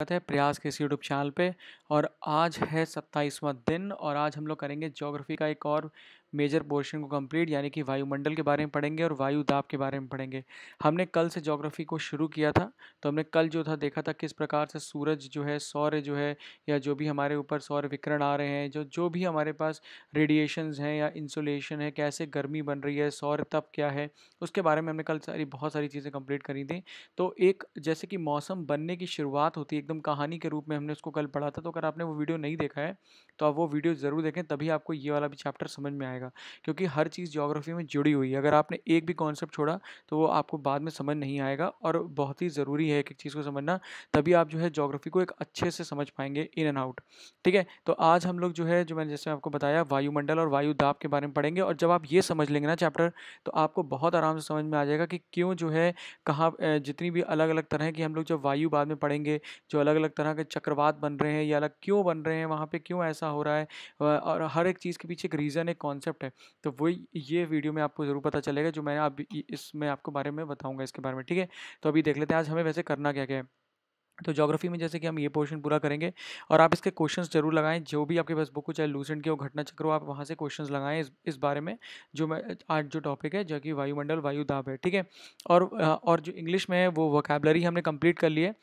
स्वागत है प्रयास के इस यूट्यूब चैनल पे और आज है सत्ताईसवां दिन और आज हम लोग करेंगे ज्योग्राफी का एक और मेजर पोर्शन को कंप्लीट यानी कि वायुमंडल के बारे में पढ़ेंगे और वायु दाब के बारे में पढ़ेंगे हमने कल से जोग्राफी को शुरू किया था तो हमने कल जो था देखा था किस प्रकार से सूरज जो है सौर्य जो है या जो भी हमारे ऊपर सौर विकरण आ रहे हैं जो जो भी हमारे पास रेडिएशन हैं या इंसुलेशन है कैसे गर्मी बन रही है सौर तप क्या है उसके बारे में हमने कल सारी बहुत सारी चीज़ें कम्प्लीट करी थी तो एक जैसे कि मौसम बनने की शुरुआत होती है एकदम कहानी के रूप में हमने उसको कल पढ़ा था तो अगर आपने वो वीडियो नहीं देखा है तो आप वो वीडियो ज़रूर देखें तभी आपको ये वाला भी चैप्टर समझ में आएगा क्योंकि हर चीज़ जोग्राफी में जुड़ी हुई है अगर आपने एक भी कॉन्सेप्ट छोड़ा तो वो आपको बाद में समझ नहीं आएगा और बहुत ही ज़रूरी है एक एक चीज़ को समझना तभी आप जो है जोग्राफी को एक अच्छे से समझ पाएंगे इन एंड आउट ठीक है तो आज हम लोग जो है जो मैंने जैसे आपको बताया वायुमंडल और वायु दाब के बारे में पढ़ेंगे और जब आप ये समझ लेंगे ना चैप्टर तो आपको बहुत आराम से समझ में आ जाएगा कि क्यों जो है कहाँ जितनी भी अलग अलग तरह की हम लोग जब वायु बाद में पढ़ेंगे जो अलग अलग तरह के चक्रवात बन रहे हैं या अलग क्यों बन रहे हैं वहाँ पर क्यों ऐसा ऐसा हो रहा है और हर एक चीज़ के पीछे एक रीज़न एक कॉन्सेप्ट है तो वही ये वीडियो में आपको ज़रूर पता चलेगा जो मैं अब इसमें आपको बारे में बताऊँगा इसके बारे में ठीक है तो अभी देख लेते हैं आज हमें वैसे करना क्या क्या है तो जोग्राफी में जैसे कि हम ये पोर्शन पूरा करेंगे और आप इसके क्वेश्चंस जरूर लगाएं जो भी आपके पास बुक हो चाहे लूसेंट की हो घटना चक्र हो आप वहाँ से क्वेश्चंस लगाएं इस इस बारे में जो मैं आज जो टॉपिक है जो कि वायुमंडल वायु दाब है ठीक है और और जो इंग्लिश में है वो वोकेबलरी हमने कम्प्लीट कर ली है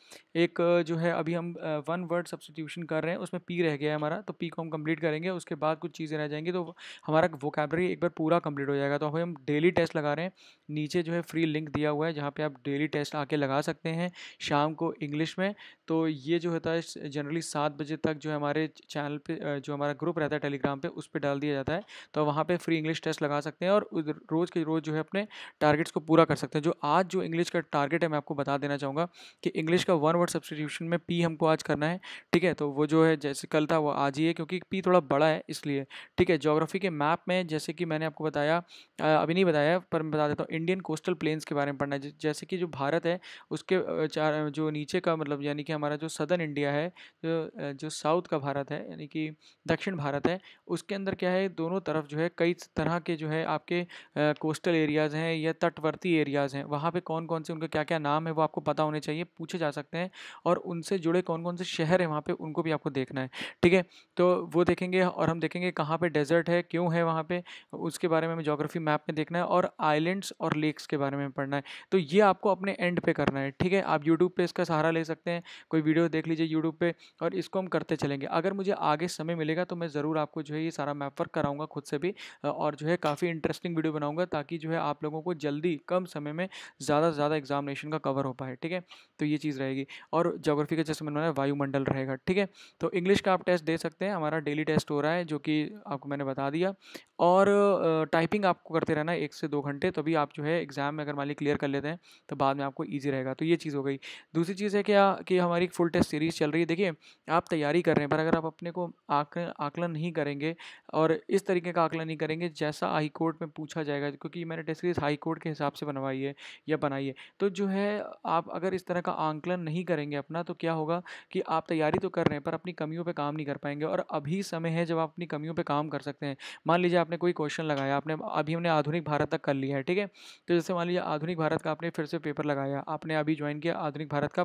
एक जो है अभी हम वन वर्ड सब्सटीट्यूशन कर रहे हैं उसमें पी रह गया है हमारा तो पी को हम कम्प्लीट करेंगे उसके बाद कुछ चीज़ें रह जाएंगी तो हमारा वोकेबलरी एक बार पूरा कम्प्लीट हो जाएगा तो हम डेली टेस्ट लगा रहे हैं नीचे जो है फ्री लिंक दिया हुआ है जहाँ पर आप डेली टेस्ट आके लगा सकते हैं शाम को इंग्लिश में में तो ये जो होता है जनरली सात बजे तक जो हमारे चैनल पे जो हमारा ग्रुप रहता है टेलीग्राम पे उस पर डाल दिया जाता है तो वहाँ पे फ्री इंग्लिश टेस्ट लगा सकते हैं और रोज़ के रोज़ जो है अपने टारगेट्स को पूरा कर सकते हैं जो आज जो इंग्लिश का टारगेट है मैं आपको बता देना चाहूँगा कि इंग्लिश का वन वर्ड सब्सटीट्यूशन में पी हमको आज करना है ठीक है तो वो जो है जैसे कल था वो आज ही है क्योंकि पी थोड़ा बड़ा है इसलिए ठीक है जोग्राफी के मैप में जैसे कि मैंने आपको बताया अभी नहीं बताया पर मैं बता देता हूँ इंडियन कोस्टल प्लेन्स के बारे में पढ़ना है जैसे कि जो भारत है उसके चार जो नीचे का मतलब मतलब यानी कि हमारा जो सदर्न इंडिया है जो जो साउथ का भारत है यानी कि दक्षिण भारत है उसके अंदर क्या है दोनों तरफ जो है कई तरह के जो है आपके कोस्टल एरियाज़ हैं या तटवर्ती एरियाज़ हैं वहाँ पे कौन कौन से उनके क्या क्या नाम है वो आपको पता होने चाहिए पूछे जा सकते हैं और उनसे जुड़े कौन कौन से शहर हैं वहाँ पर उनको भी आपको देखना है ठीक है तो वो देखेंगे और हम देखेंगे कहाँ पर डेजर्ट है क्यों है वहाँ पर उसके बारे में हमें जोग्राफी मैप में देखना है और आइलैंड्स और लेक्स के बारे में पढ़ना है तो ये आपको अपने एंड पे करना है ठीक है आप यूट्यूब पर इसका सहारा ले सकते सकते हैं कोई वीडियो देख लीजिए यूट्यूब पर और इसको हम करते चलेंगे अगर मुझे आगे समय मिलेगा तो मैं ज़रूर आपको जो है ये सारा मैप वर्क कराऊंगा खुद से भी और जो है काफ़ी इंटरेस्टिंग वीडियो बनाऊंगा ताकि जो है आप लोगों को जल्दी कम समय में ज़्यादा से ज़्यादा एग्जामिनेशन का कवर हो पाए ठीक है तो ये चीज़ रहेगी और जोग्राफी का जैसे मैंने वायुमंडल रहेगा ठीक है तो इंग्लिश का आप टेस्ट दे सकते हैं हमारा डेली टेस्ट हो रहा है जो कि आपको मैंने बता दिया और टाइपिंग आपको करते रहना एक से दो घंटे तभी आप जो है एग्ज़ाम में अगर मान ली क्लियर कर लेते हैं तो बाद में आपको ईजी रहेगा तो ये चीज़ हो गई दूसरी चीज़ है क्या कि हमारी फुल टेस्ट सीरीज़ चल रही है देखिए आप तैयारी कर रहे हैं पर अगर आप अपने को आक आकलन नहीं करेंगे और इस तरीके का आकलन नहीं करेंगे जैसा हाई कोर्ट में पूछा जाएगा क्योंकि मैंने टेस्ट सीरीज़ हाई कोर्ट के हिसाब से बनवाई है या बनाई है तो जो है आप अगर इस तरह का आंकलन नहीं करेंगे अपना तो क्या होगा कि आप तैयारी तो कर रहे हैं पर अपनी कमियों पर काम नहीं कर पाएंगे और अभी समय है जब आप अपनी कमियों पर काम कर सकते हैं मान लीजिए आपने कोई क्वेश्चन लगाया आपने अभी हमने आधुनिक भारत तक कर लिया है ठीक है तो जैसे मान लीजिए आधुनिक भारत का आपने फिर से पेपर लगाया आपने अभी ज्वाइन किया आधुनिक भारत का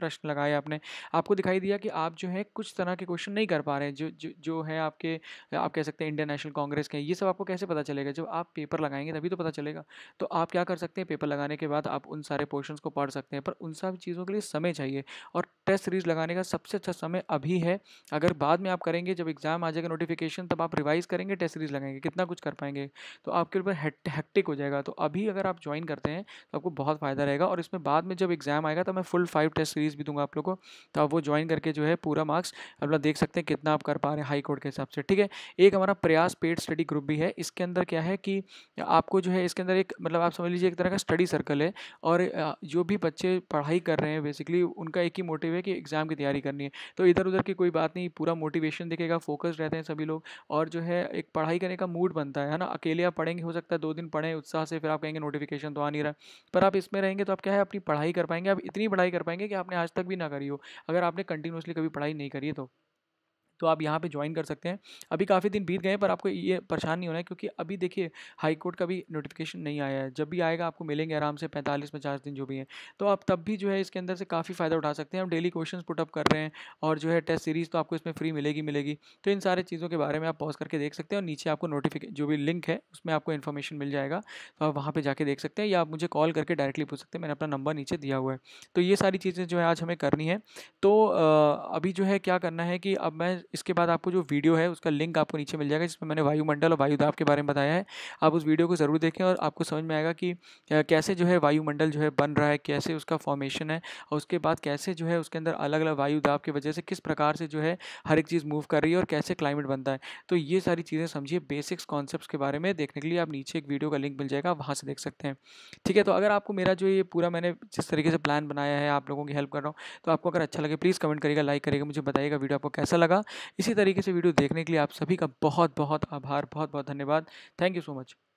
प्रश्न लगाए आपने आपको दिखाई दिया कि आप जो है कुछ तरह के क्वेश्चन नहीं कर पा रहे हैं जो जो जो है आपके आप कह सकते हैं इंडियन नेशनल कांग्रेस के ये सब आपको कैसे पता चलेगा जब आप पेपर लगाएंगे तभी तो पता चलेगा तो आप क्या कर सकते हैं पेपर लगाने के बाद आप उन सारे पोर्शन को पढ़ सकते हैं पर उन सब चीज़ों के लिए समय चाहिए और टेस्ट सीरीज लगाने का सबसे अच्छा समय अभी है अगर बाद में आप करेंगे जब एग्ज़ाम आ जाएगा नोटिफिकेशन तब आप रिवाइज़ करेंगे टेस्ट सीरीज लगाएंगे कितना कुछ कर पाएंगे तो आपके ऊपर हेक्टिक हो जाएगा तो अभी अगर आप ज्वाइन करते हैं तो आपको बहुत फ़ायदा रहेगा और इसमें बाद में जब एग्ज़ाम आएगा तो मैं full five test series videos भी दूंगा आप लोगों को तो आप वो ज्वाइन करके जो है पूरा मार्क्स आप लोग देख सकते हैं कितना आप कर पा रहे हैं हाई कोर्ट के हिसाब से ठीक है एक हमारा प्रयास पेड स्टडी ग्रुप भी है इसके अंदर क्या है कि आपको जो है इसके अंदर एक मतलब आप समझ लीजिए एक तरह का स्टडी सर्कल है और जो भी बच्चे पढ़ाई कर रहे हैं बेसिकली उनका एक ही मोटिव है कि एग्ज़ाम की तैयारी करनी है तो इधर उधर की कोई बात नहीं पूरा मोटिवेशन दिखेगा फोकस रहते हैं सभी लोग और जो है एक पढ़ाई करने का मूड बनता है ना अकेले आप पढ़ेंगे हो सकता है दो दिन पढ़ें उत्साह से फिर आप कहेंगे नोटिफिकेशन तो आ नहीं रहा पर आप इसमें रहेंगे तो आप क्या है अपनी पढ़ाई कर पाएंगे आप इतनी पढ़ाई कर पाएंगे कि आपने आज तक भी ना करी हो अगर आपने कंटिन्यूसली कभी पढ़ाई नहीं करी है तो तो आप यहाँ पर ज्वाइन कर सकते हैं अभी काफ़ी दिन बीत गए पर आपको ये परेशान नहीं होना है क्योंकि अभी देखिए हाईकोर्ट का भी नोटिफिकेशन नहीं आया है जब भी आएगा आपको मिलेंगे आराम से पैंतालीस पचास दिन जो भी हैं तो आप तब भी जो है इसके अंदर से काफ़ी फ़ायदा उठा सकते हैं हम डेली क्वेश्चन पुटअप कर रहे हैं और जो है टेस्ट सीरीज़ तो आपको इसमें फ्री मिलेगी मिलेगी तो इन सारे चीज़ों के बारे में आप पॉज करके देख सकते हैं और नीचे आपको नोटिफिकेशन जो भी लिंक है उसमें आपको इन्फॉर्मेशन मिल जाएगा तो आप वहाँ पर जाके देख सकते हैं या आप मुझे कॉल करके डायरेक्टली पूछ सकते हैं मैंने अपना नंबर नीचे दिया हुआ है तो ये सारी चीज़ें जो है आज हमें करनी है तो अभी जो है क्या करना है कि अब मैं इसके बाद आपको जो वीडियो है उसका लिंक आपको नीचे मिल जाएगा जिसमें मैंने वायुमंडल और वायुदाब के बारे में बताया है आप उस वीडियो को ज़रूर देखें और आपको समझ में आएगा कि कैसे जो है वायुमंडल जो है बन रहा है कैसे उसका फॉर्मेशन है और उसके बाद कैसे जो है उसके अंदर अलग अलग वायुदाब की वजह से किस प्रकार से जो है हर एक चीज़ मूव कर रही है और कैसे क्लाइमेट बनता है तो ये सारी चीज़ें समझिए बेसिक्स कॉन्सेप्ट के बारे में देखने के लिए आप नीचे एक वीडियो का लिंक मिल जाएगा वहाँ से देख सकते हैं ठीक है तो अगर आपको मेरा जो ये पूरा मैंने जिस तरीके से प्लान बनाया है आप लोगों की हेल्प कर रहा हूँ तो आपको अगर अच्छा लगे प्लीज़ कमेंट करिएगा लाइक करिएगा मुझे बताइएगा वीडियो आपको कैसा लगा इसी तरीके से वीडियो देखने के लिए आप सभी का बहुत बहुत आभार बहुत बहुत धन्यवाद थैंक यू सो मच